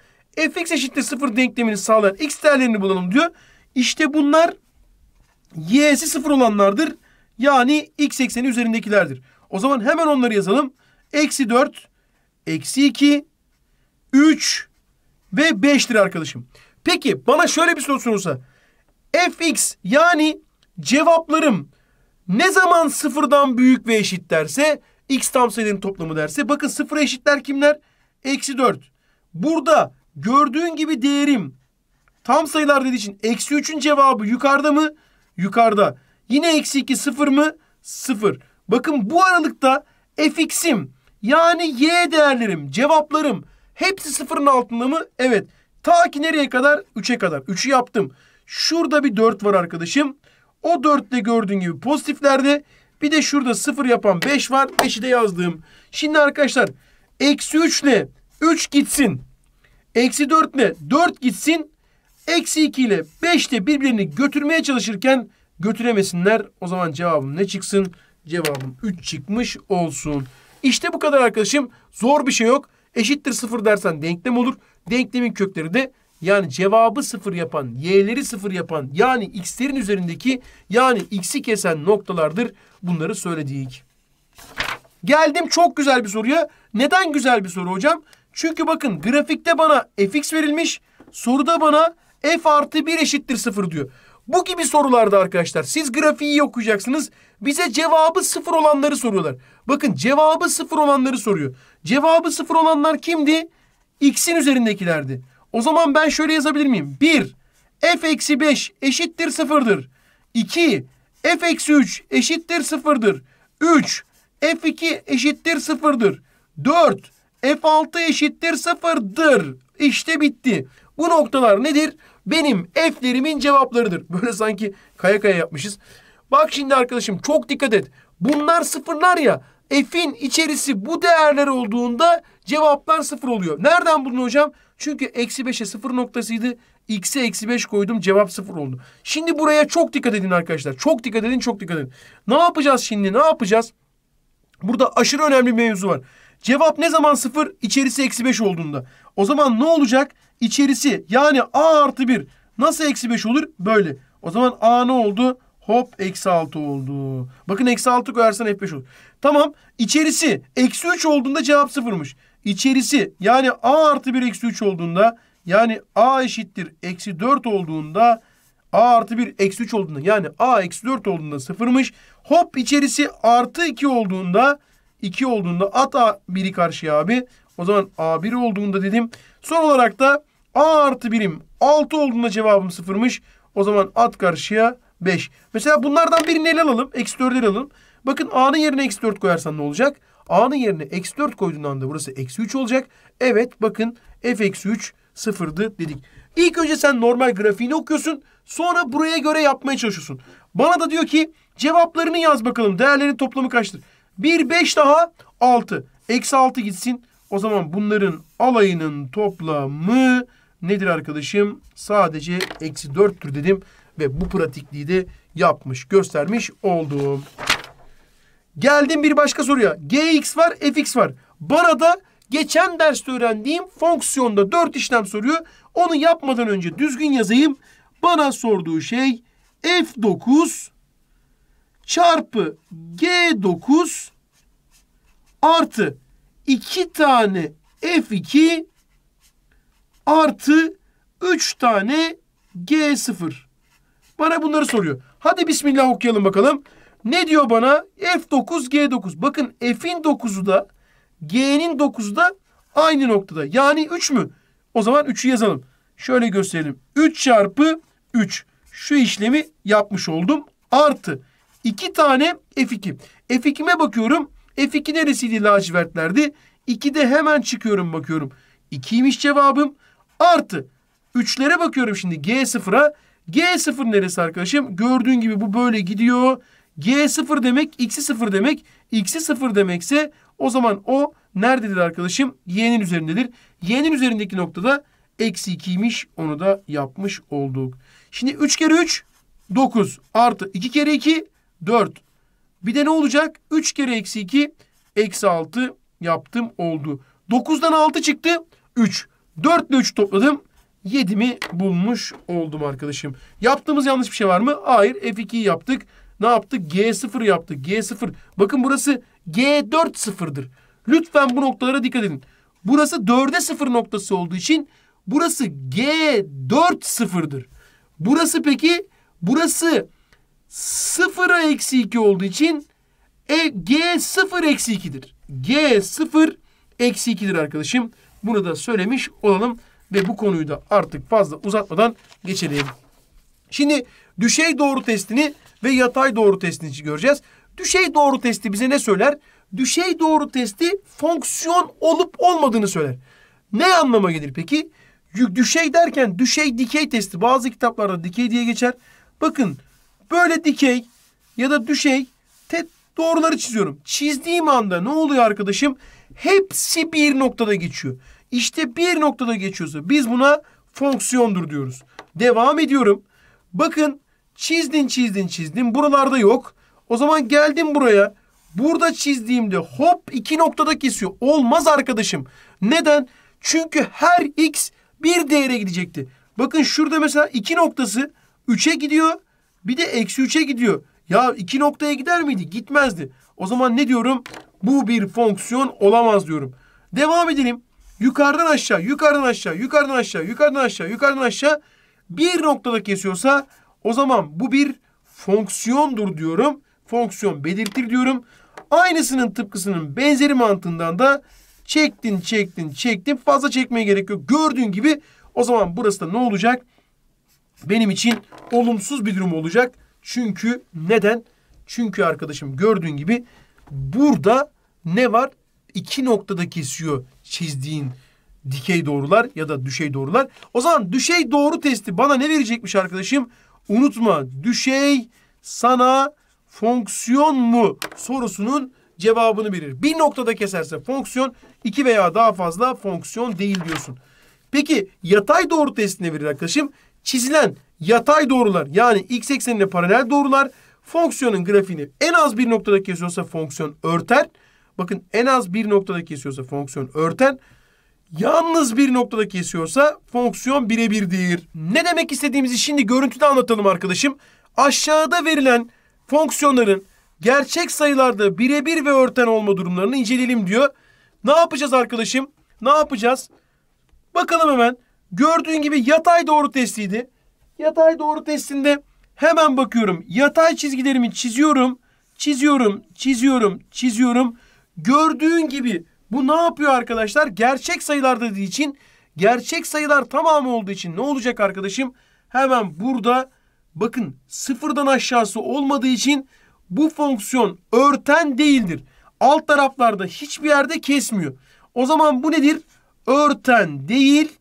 fx eşittir sıfır denklemini sağlayan x değerlerini bulalım diyor. İşte bunlar y'si sıfır olanlardır. Yani x ekseni üzerindekilerdir. O zaman hemen onları yazalım. Eksi 4, eksi 2, 3 ve 5'tir arkadaşım. Peki bana şöyle bir soru sorulsa. fx yani cevaplarım ne zaman sıfırdan büyük ve eşit derse x tam sayıların toplamı derse bakın sıfıra eşitler kimler? Eksi 4. Burada gördüğün gibi değerim tam sayılar dediği için eksi 3'ün cevabı yukarıda mı? Yukarıda. Yine eksi 2 sıfır mı? Sıfır. Bakın bu aralıkta fx'im yani y değerlerim, cevaplarım hepsi sıfırın altında mı? Evet. Ta ki nereye kadar? 3'e kadar. 3'ü yaptım. Şurada bir 4 var arkadaşım. O 4'te gördüğün gibi pozitiflerde. Bir de şurada 0 yapan 5 var. 5'i de yazdım. Şimdi arkadaşlar eksi 3 ile 3 gitsin. Eksi 4 ile 4 gitsin. Eksi 2 ile 5 de birbirini götürmeye çalışırken götüremesinler. O zaman cevabım ne çıksın? Cevabım 3 çıkmış olsun. İşte bu kadar arkadaşım. Zor bir şey yok. Eşittir 0 dersen denklem olur. Denklemin kökleri de yani cevabı sıfır yapan, y'leri sıfır yapan yani x'lerin üzerindeki yani x'i kesen noktalardır. Bunları söyledik. Geldim çok güzel bir soruya. Neden güzel bir soru hocam? Çünkü bakın grafikte bana fx verilmiş. Soruda bana f artı 1 eşittir sıfır diyor. Bu gibi sorularda arkadaşlar siz grafiği okuyacaksınız. Bize cevabı sıfır olanları soruyorlar. Bakın cevabı sıfır olanları soruyor. Cevabı sıfır olanlar kimdi? x'in üzerindekilerdi. O zaman ben şöyle yazabilir miyim? 1. f eksi 5 eşittir sıfırdır. 2. f eksi 3 eşittir sıfırdır. 3. f2 eşittir sıfırdır. 4. f6 eşittir sıfırdır. İşte bitti. Bu noktalar nedir? Benim f'lerimin cevaplarıdır. *laughs* Böyle sanki kaya kaya yapmışız. Bak şimdi arkadaşım çok dikkat et. Bunlar sıfırlar ya. F'in içerisi bu değerler olduğunda Cevaplar sıfır oluyor. Nereden buldun hocam? Çünkü eksi beşe sıfır noktasıydı. X'e eksi beş koydum cevap sıfır oldu. Şimdi buraya çok dikkat edin arkadaşlar. Çok dikkat edin çok dikkat edin. Ne yapacağız şimdi ne yapacağız? Burada aşırı önemli bir mevzu var. Cevap ne zaman sıfır? İçerisi eksi beş olduğunda. O zaman ne olacak? İçerisi yani A artı bir nasıl eksi beş olur? Böyle. O zaman A ne oldu? Hop eksi altı oldu. Bakın eksi altı koyarsan F5 olur. Tamam. İçerisi eksi üç olduğunda cevap sıfırmış. İçerisi yani a artı 1 eksi 3 olduğunda yani a eşittir eksi 4 olduğunda a artı 1 eksi 3 olduğunda yani a eksi 4 olduğunda sıfırmış. Hop içerisi artı 2 olduğunda 2 olduğunda at a 1'i karşıya abi. O zaman a 1 olduğunda dedim. Son olarak da a artı birim 6 olduğunda cevabım sıfırmış. O zaman at karşıya 5. Mesela bunlardan birini ele alalım. Eksi 4'ü ele alalım. Bakın a'nın yerine eksi 4 koyarsan ne olacak? A'nın yerine eksi 4 koyduğundan da burası eksi 3 olacak. Evet bakın f eksi 3 sıfırdı dedik. İlk önce sen normal grafiğini okuyorsun. Sonra buraya göre yapmaya çalışıyorsun. Bana da diyor ki cevaplarını yaz bakalım. Değerlerin toplamı kaçtır? 1, 5 daha 6. Eksi 6 gitsin. O zaman bunların alayının toplamı nedir arkadaşım? Sadece eksi 4'tür dedim. Ve bu pratikliği de yapmış, göstermiş oldum. Geldim bir başka soruya. Gx var, fx var. Bana da geçen derste öğrendiğim fonksiyonda dört işlem soruyor. Onu yapmadan önce düzgün yazayım. Bana sorduğu şey f9 çarpı g9 artı iki tane f2 artı üç tane g0. Bana bunları soruyor. Hadi bismillah okuyalım bakalım. Ne diyor bana? F9, G9. Bakın F'in 9'u da G'nin 9'u da aynı noktada. Yani 3 mü? O zaman 3'ü yazalım. Şöyle gösterelim. 3 çarpı 3. Şu işlemi yapmış oldum. Artı 2 tane F2. F2'me bakıyorum. F2 neresiydi lacivertlerde? 2'de hemen çıkıyorum bakıyorum. 2'ymiş cevabım. Artı 3'lere bakıyorum şimdi G0'a. G0 neresi arkadaşım? Gördüğün gibi bu böyle gidiyor. G sıfır demek X'i sıfır demek. X'i sıfır demekse o zaman o nerededir arkadaşım? Y'nin üzerindedir. Y'nin üzerindeki noktada eksi 2'ymiş. Onu da yapmış olduk. Şimdi 3 kere 3 9 artı 2 kere 2 4. Bir de ne olacak? 3 kere eksi 2 eksi 6 yaptım oldu. 9'dan 6 çıktı. 3. 4 ile 3 topladım. 7'mi bulmuş oldum arkadaşım. Yaptığımız yanlış bir şey var mı? Hayır. F2'yi yaptık ne yaptı? G0 yaptı. G0. Bakın burası G4 sıfırdır. Lütfen bu noktalara dikkat edin. Burası 4'e 0 noktası olduğu için burası G4 sıfırdır. Burası peki burası 0'a eksi 2 olduğu için e, G0 eksi 2'dir. G0 eksi 2'dir arkadaşım. Bunu da söylemiş olalım ve bu konuyu da artık fazla uzatmadan geçelim. Şimdi düşey doğru testini ve yatay doğru testini göreceğiz. Düşey doğru testi bize ne söyler? Düşey doğru testi fonksiyon olup olmadığını söyler. Ne anlama gelir peki? Düşey derken düşey dikey testi bazı kitaplarda dikey diye geçer. Bakın böyle dikey ya da düşey te doğruları çiziyorum. Çizdiğim anda ne oluyor arkadaşım? Hepsi bir noktada geçiyor. İşte bir noktada geçiyorsa biz buna fonksiyondur diyoruz. Devam ediyorum. Bakın Çizdin çizdin çizdin. Buralarda yok. O zaman geldim buraya. Burada çizdiğimde hop iki noktada kesiyor. Olmaz arkadaşım. Neden? Çünkü her x bir değere gidecekti. Bakın şurada mesela iki noktası 3'e gidiyor. Bir de eksi 3'e gidiyor. Ya iki noktaya gider miydi? Gitmezdi. O zaman ne diyorum? Bu bir fonksiyon olamaz diyorum. Devam edelim. Yukarıdan aşağı, yukarıdan aşağı, yukarıdan aşağı, yukarıdan aşağı, yukarıdan aşağı. Bir noktada kesiyorsa o zaman bu bir fonksiyondur diyorum. Fonksiyon belirtir diyorum. Aynısının tıpkısının benzeri mantığından da çektin çektin çektin fazla çekmeye gerek yok. Gördüğün gibi o zaman burası da ne olacak? Benim için olumsuz bir durum olacak. Çünkü neden? Çünkü arkadaşım gördüğün gibi burada ne var? İki noktada kesiyor çizdiğin dikey doğrular ya da düşey doğrular. O zaman düşey doğru testi bana ne verecekmiş arkadaşım? Unutma düşey sana fonksiyon mu sorusunun cevabını verir. Bir noktada keserse fonksiyon iki veya daha fazla fonksiyon değil diyorsun. Peki yatay doğru testine verir arkadaşım. Çizilen yatay doğrular yani x eksenine paralel doğrular fonksiyonun grafiğini en az bir noktada kesiyorsa fonksiyon örter. Bakın en az bir noktada kesiyorsa fonksiyon örter yalnız bir noktada kesiyorsa fonksiyon birebirdir. Ne demek istediğimizi şimdi görüntüde anlatalım arkadaşım. Aşağıda verilen fonksiyonların gerçek sayılarda birebir ve örten olma durumlarını inceleyelim diyor. Ne yapacağız arkadaşım? Ne yapacağız? Bakalım hemen. Gördüğün gibi yatay doğru testiydi. Yatay doğru testinde hemen bakıyorum. Yatay çizgilerimi çiziyorum. Çiziyorum, çiziyorum, çiziyorum. Gördüğün gibi bu ne yapıyor arkadaşlar? Gerçek sayılar dediği için gerçek sayılar tamamı olduğu için ne olacak arkadaşım? Hemen burada bakın sıfırdan aşağısı olmadığı için bu fonksiyon örten değildir. Alt taraflarda hiçbir yerde kesmiyor. O zaman bu nedir? Örten değil.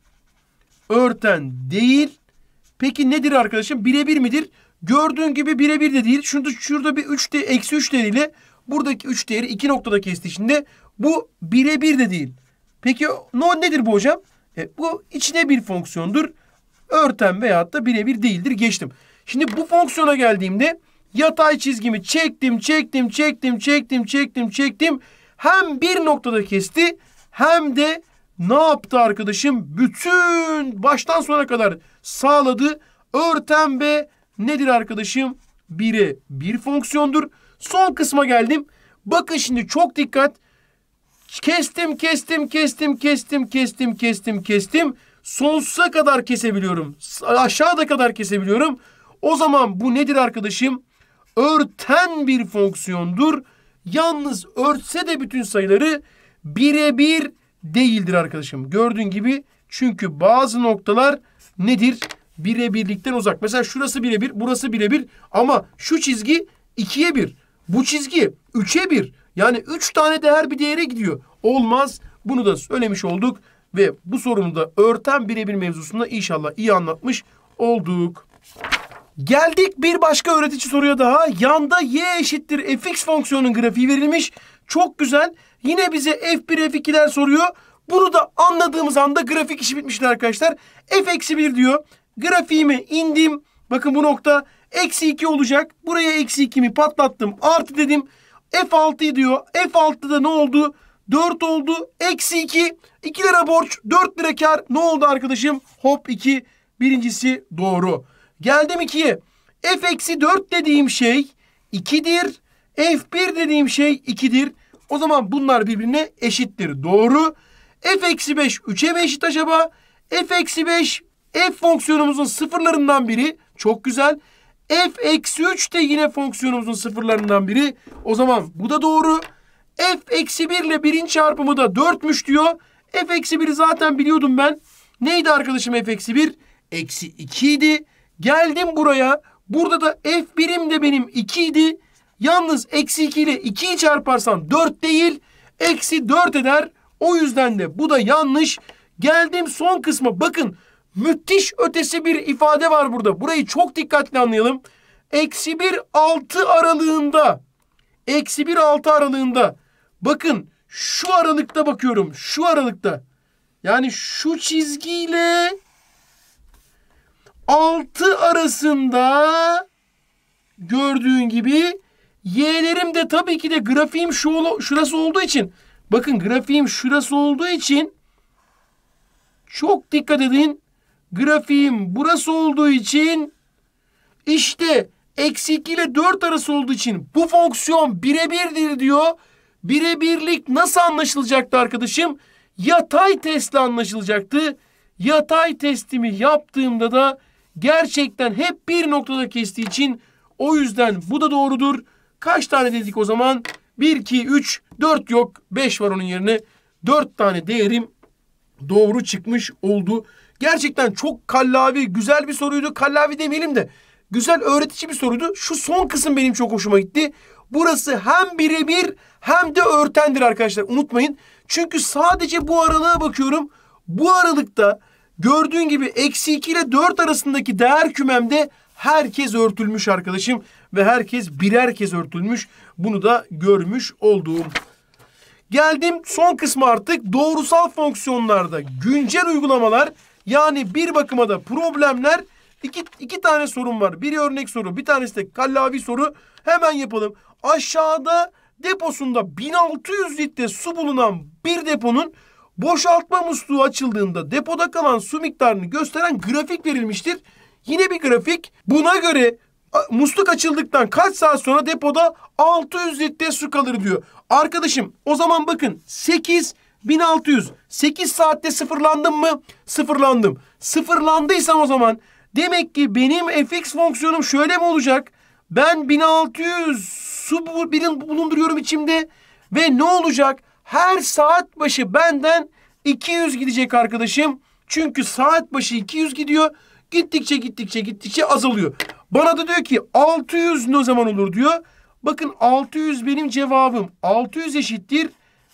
Örten değil. Peki nedir arkadaşım? Birebir midir? Gördüğün gibi birebir de değil. Şurada, şurada bir 3 de, eksi 3 değeriyle buradaki 3 değeri 2 noktada kesti için bu birebir de değil. Peki no nedir bu hocam? E, bu içine bir fonksiyondur. Örten veyahut da birebir değildir. Geçtim. Şimdi bu fonksiyona geldiğimde yatay çizgimi çektim, çektim, çektim, çektim, çektim, çektim. Hem bir noktada kesti hem de ne yaptı arkadaşım? Bütün baştan sona kadar sağladı. Örten ve nedir arkadaşım? Bire bir fonksiyondur. Son kısma geldim. Bakın şimdi çok dikkat. Kestim, kestim, kestim, kestim, kestim, kestim, kestim. Sonsuza kadar kesebiliyorum. Aşağıda kadar kesebiliyorum. O zaman bu nedir arkadaşım? Örten bir fonksiyondur. Yalnız örtse de bütün sayıları birebir değildir arkadaşım. Gördüğün gibi çünkü bazı noktalar nedir? Birebirlikten uzak. Mesela şurası birebir, burası birebir ama şu çizgi ikiye bir. Bu çizgi üçe bir. Yani üç tane değer bir değere gidiyor. Olmaz. Bunu da söylemiş olduk ve bu sorunu da örten birebir mevzusunda inşallah iyi anlatmış olduk. Geldik bir başka öğretici soruya daha. Yanda y eşittir fx fonksiyonun grafiği verilmiş. Çok güzel. Yine bize f1 f2'ler soruyor. Bunu da anladığımız anda grafik işi bitmişti arkadaşlar. f-1 diyor. Grafiğimi indim. Bakın bu nokta eksi 2 olacak. Buraya eksi 2'mi patlattım. Artı dedim. F6 diyor. F6'da ne oldu? 4 oldu. Eksi 2. 2 lira borç. 4 lira kar. Ne oldu arkadaşım? Hop 2. Birincisi doğru. Geldim 2'ye. F eksi 4 dediğim şey 2'dir. F1 dediğim şey 2'dir. O zaman bunlar birbirine eşittir. Doğru. F eksi 5 3'e mi eşit acaba? F eksi 5 F fonksiyonumuzun sıfırlarından biri. Çok güzel f eksi 3 de yine fonksiyonumuzun sıfırlarından biri. O zaman bu da doğru. f eksi 1 ile 1'in çarpımı da 4'müş diyor. f eksi 1'i zaten biliyordum ben. Neydi arkadaşım f eksi 1? Eksi 2 idi. Geldim buraya. Burada da f birim de benim 2 idi. Yalnız eksi 2 ile 2'yi çarparsan 4 değil. Eksi 4 eder. O yüzden de bu da yanlış. Geldim son kısma. Bakın müthiş ötesi bir ifade var burada. Burayı çok dikkatli anlayalım. Eksi bir altı aralığında. Eksi bir altı aralığında. Bakın şu aralıkta bakıyorum. Şu aralıkta. Yani şu çizgiyle altı arasında gördüğün gibi y'lerim de tabii ki de grafiğim şu, şurası olduğu için bakın grafiğim şurası olduğu için çok dikkat edin grafiğim burası olduğu için işte eksi 2 ile 4 arası olduğu için bu fonksiyon birebirdir diyor. Birebirlik nasıl anlaşılacaktı arkadaşım? Yatay testle anlaşılacaktı. Yatay testimi yaptığımda da gerçekten hep bir noktada kestiği için o yüzden bu da doğrudur. Kaç tane dedik o zaman? 1, 2, 3, 4 yok. 5 var onun yerine. 4 tane değerim doğru çıkmış oldu. Gerçekten çok kallavi, güzel bir soruydu. Kallavi demeyelim de güzel öğretici bir soruydu. Şu son kısım benim çok hoşuma gitti. Burası hem birebir hem de örtendir arkadaşlar. Unutmayın. Çünkü sadece bu aralığa bakıyorum. Bu aralıkta gördüğün gibi eksi 2 ile 4 arasındaki değer kümemde herkes örtülmüş arkadaşım. Ve herkes birer kez örtülmüş. Bunu da görmüş olduğum Geldim son kısmı artık doğrusal fonksiyonlarda güncel uygulamalar yani bir bakıma da problemler iki, iki tane sorun var. Biri örnek soru, bir tanesi de kallavi soru. Hemen yapalım. Aşağıda deposunda 1600 litre su bulunan bir deponun boşaltma musluğu açıldığında depoda kalan su miktarını gösteren grafik verilmiştir. Yine bir grafik. Buna göre musluk açıldıktan kaç saat sonra depoda 600 litre su kalır diyor. Arkadaşım o zaman bakın 8 1600. 8 saatte sıfırlandım mı? Sıfırlandım. Sıfırlandıysam o zaman demek ki benim fx fonksiyonum şöyle mi olacak? Ben 1600 su birim bulunduruyorum içimde ve ne olacak? Her saat başı benden 200 gidecek arkadaşım. Çünkü saat başı 200 gidiyor. Gittikçe gittikçe gittikçe azalıyor. Bana da diyor ki 600 ne zaman olur diyor. Bakın 600 benim cevabım. 600 eşittir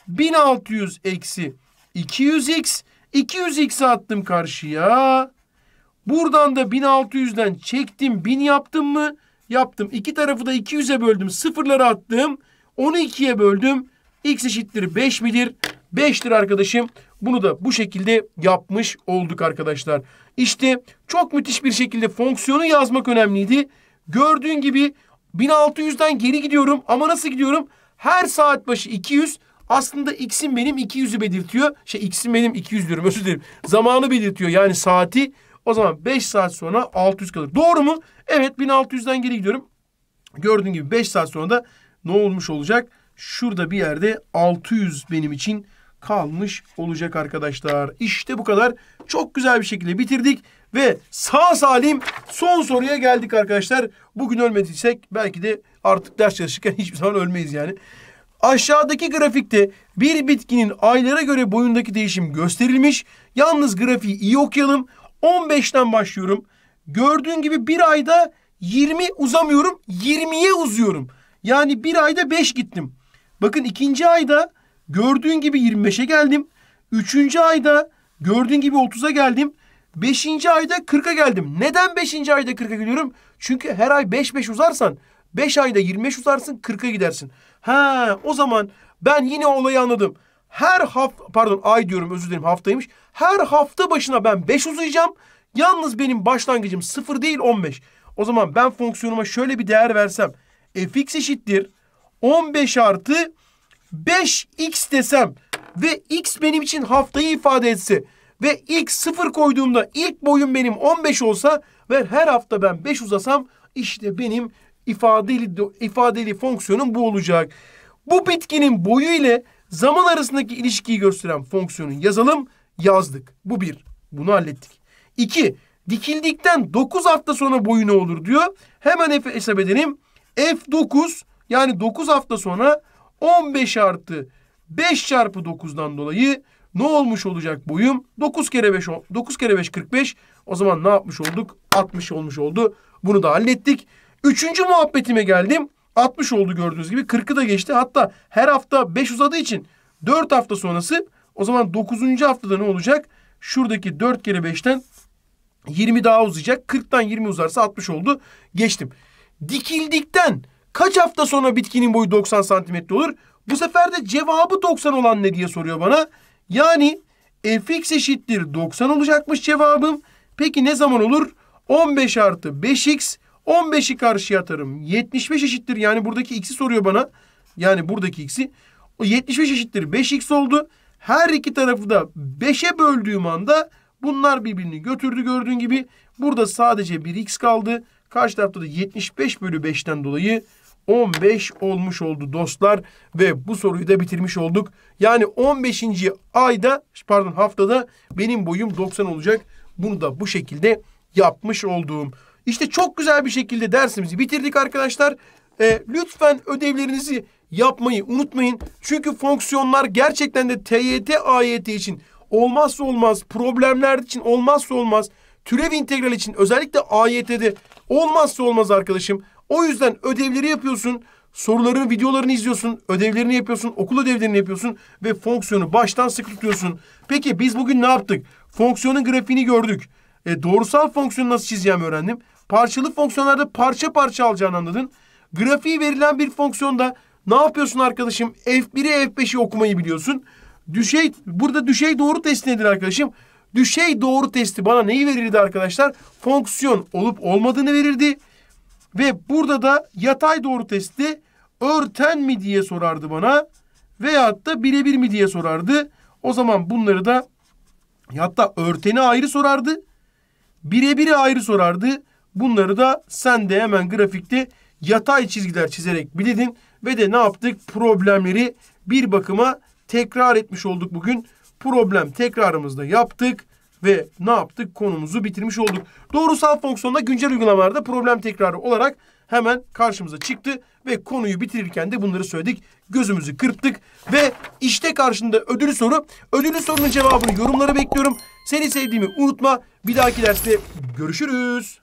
1600 eksi 200x. 200x attım karşıya. Buradan da 1600'den çektim 1000 yaptım mı? Yaptım. İki tarafı da 200'e böldüm. Sıfırları attım. Onu 2'ye böldüm. X eşittir 5 midir? 5'tir arkadaşım. Bunu da bu şekilde yapmış olduk arkadaşlar. İşte çok müthiş bir şekilde fonksiyonu yazmak önemliydi. Gördüğün gibi 1600'den geri gidiyorum ama nasıl gidiyorum? Her saat başı 200, aslında x'in benim 200'ü belirtiyor. Şey x'in benim 200 diyorum özür dilerim. Zamanı belirtiyor yani saati. O zaman 5 saat sonra 600 kalır. Doğru mu? Evet 1600'den geri gidiyorum. Gördüğün gibi 5 saat sonra da ne olmuş olacak? Şurada bir yerde 600 benim için kalmış olacak arkadaşlar. İşte bu kadar. Çok güzel bir şekilde bitirdik. Ve sağ salim son soruya geldik arkadaşlar. Bugün ölmediysek belki de artık ders çalışırken *laughs* hiçbir zaman ölmeyiz yani. Aşağıdaki grafikte bir bitkinin aylara göre boyundaki değişim gösterilmiş. Yalnız grafiği iyi okuyalım. 15'ten başlıyorum. Gördüğün gibi bir ayda 20 uzamıyorum. 20'ye uzuyorum. Yani bir ayda 5 gittim. Bakın ikinci ayda gördüğün gibi 25'e geldim. Üçüncü ayda gördüğün gibi 30'a geldim. Beşinci ayda 40'a geldim. Neden beşinci ayda 40'a geliyorum? Çünkü her ay 5-5 uzarsan 5 ayda 25 uzarsın 40'a gidersin. Ha, o zaman ben yine olayı anladım. Her hafta pardon ay diyorum özür dilerim haftaymış. Her hafta başına ben 5 uzayacağım. Yalnız benim başlangıcım 0 değil 15. O zaman ben fonksiyonuma şöyle bir değer versem. fx eşittir 15 artı 5x desem ve x benim için haftayı ifade etse ve x sıfır koyduğumda ilk boyun benim 15 olsa ve her hafta ben 5 uzasam işte benim ifadeli ifadeli fonksiyonun bu olacak. Bu bitkinin boyu ile zaman arasındaki ilişkiyi gösteren fonksiyonu yazalım. Yazdık. Bu bir. Bunu hallettik. İki. Dikildikten 9 hafta sonra boyu ne olur diyor. Hemen F hesap edelim. F9 yani 9 hafta sonra 15 artı 5 çarpı 9'dan dolayı ne olmuş olacak boyum? 9 kere 5 9 kere 5 45. O zaman ne yapmış olduk? 60 olmuş oldu. Bunu da hallettik. Üçüncü muhabbetime geldim. 60 oldu gördüğünüz gibi. 40'ı da geçti. Hatta her hafta 5 uzadığı için 4 hafta sonrası o zaman 9. haftada ne olacak? Şuradaki 4 kere 5'ten 20 daha uzayacak. 40'tan 20 uzarsa 60 oldu. Geçtim. Dikildikten kaç hafta sonra bitkinin boyu 90 santimetre olur? Bu sefer de cevabı 90 olan ne diye soruyor bana. Yani fx eşittir 90 olacakmış cevabım. Peki ne zaman olur? 15 artı 5x 15'i karşıya atarım. 75 eşittir. Yani buradaki x'i soruyor bana. Yani buradaki x'i. O 75 eşittir 5x oldu. Her iki tarafı da 5'e böldüğüm anda bunlar birbirini götürdü gördüğün gibi. Burada sadece 1x kaldı. Karşı tarafta da 75 bölü 5'ten dolayı 15 olmuş oldu dostlar. Ve bu soruyu da bitirmiş olduk. Yani 15. ayda pardon haftada benim boyum 90 olacak. Bunu da bu şekilde yapmış olduğum. İşte çok güzel bir şekilde dersimizi bitirdik arkadaşlar. E, lütfen ödevlerinizi yapmayı unutmayın. Çünkü fonksiyonlar gerçekten de TYT AYT için olmazsa olmaz, problemler için olmazsa olmaz, türev integral için özellikle AYT'de olmazsa olmaz arkadaşım. O yüzden ödevleri yapıyorsun, soruların videolarını izliyorsun, ödevlerini yapıyorsun, okul ödevlerini yapıyorsun ve fonksiyonu baştan sıkı tutuyorsun. Peki biz bugün ne yaptık? Fonksiyonun grafiğini gördük. E, doğrusal fonksiyonu nasıl çizeceğimi öğrendim. Parçalı fonksiyonlarda parça parça alacağını anladın. Grafiği verilen bir fonksiyonda ne yapıyorsun arkadaşım? F1'i F5'i okumayı biliyorsun. Düşey, burada düşey doğru testi nedir arkadaşım? Düşey doğru testi bana neyi verirdi arkadaşlar? Fonksiyon olup olmadığını verirdi. Ve burada da yatay doğru testi örten mi diye sorardı bana. Veyahut da birebir mi diye sorardı. O zaman bunları da hatta örteni ayrı sorardı birebiri ayrı sorardı. Bunları da sen de hemen grafikte yatay çizgiler çizerek bildin ve de ne yaptık? Problemleri bir bakıma tekrar etmiş olduk bugün. Problem tekrarımızda yaptık ve ne yaptık? Konumuzu bitirmiş olduk. Doğrusal fonksiyonda güncel uygulamalarda problem tekrarı olarak hemen karşımıza çıktı ve konuyu bitirirken de bunları söyledik gözümüzü kırptık ve işte karşında ödül soru. Ödülü sorunun cevabını yorumlara bekliyorum. Seni sevdiğimi unutma. Bir dahaki derste görüşürüz.